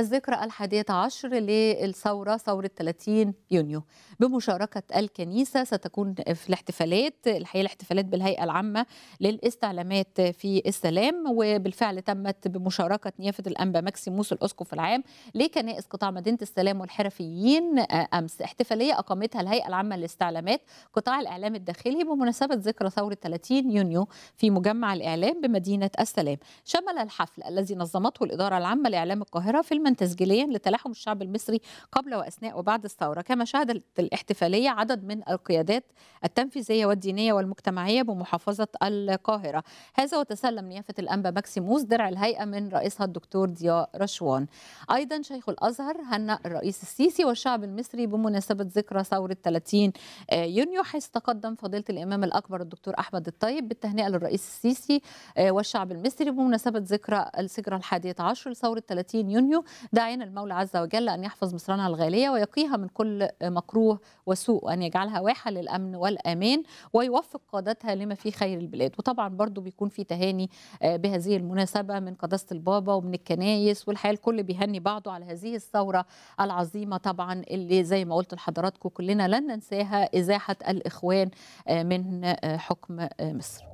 الذكرى الحادية عشر للثورة ثورة 30 يونيو بمشاركة الكنيسة ستكون في الاحتفالات الحقيقة الاحتفالات بالهيئة العامة للاستعلامات في السلام وبالفعل تمت بمشاركة نيافة الأنبا ماكسيموس الأسقف العام لكنائس قطاع مدينة السلام والحرفيين أمس احتفالية أقامتها الهيئة العامة للاستعلامات قطاع الإعلام الداخلي بمناسبة ذكرى ثورة 30 يونيو في مجمع الإعلام بمدينة السلام شمل الحفل الذي نظمته الإدارة العامة لإعلام القاهرة في المدينة تسجيليا لتلاحم الشعب المصري قبل وأثناء وبعد الثورة كما شهدت الاحتفالية عدد من القيادات التنفيذية والدينية والمجتمعية بمحافظة القاهرة هذا وتسلم نيافة الأنبا ماكسيموس درع الهيئة من رئيسها الدكتور ضياء رشوان أيضا شيخ الأزهر هنأ الرئيس السيسي والشعب المصري بمناسبة ذكرى ثورة 30 يونيو حيث تقدم فضيلة الإمام الأكبر الدكتور أحمد الطيب بالتهنئة للرئيس السيسي والشعب المصري بمناسبة ذكرى السجرة الحادية عشر لثورة 30 يونيو داعين المولى عز وجل أن يحفظ مصرنا الغالية ويقيها من كل مكروه وسوء وأن يجعلها واحة للأمن والأمان ويوفق قادتها لما في خير البلاد وطبعا برضو بيكون في تهاني آه، بهذه المناسبة من قداسة البابا ومن الكنايس والحقيقة الكل بيهني بعضه على هذه الثورة العظيمة طبعا اللي زي ما قلت لحضراتكم كلنا لن ننساها إزاحة الإخوان آه، من آه، حكم مصر